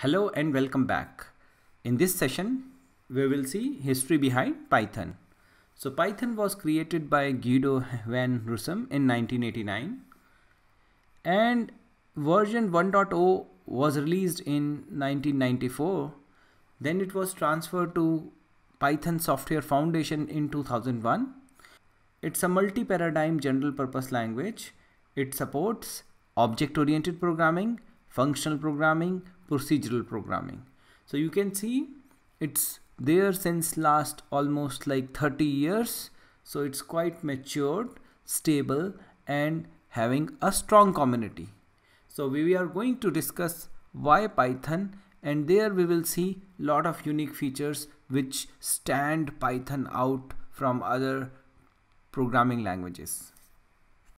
Hello and welcome back. In this session, we will see history behind Python. So Python was created by Guido van Rossum in 1989 and version 1.0 was released in 1994. Then it was transferred to Python Software Foundation in 2001. It's a multi-paradigm general purpose language. It supports object-oriented programming, functional programming, procedural programming. So you can see it's there since last almost like 30 years. So it's quite matured, stable and having a strong community. So we are going to discuss why Python and there we will see lot of unique features which stand Python out from other programming languages.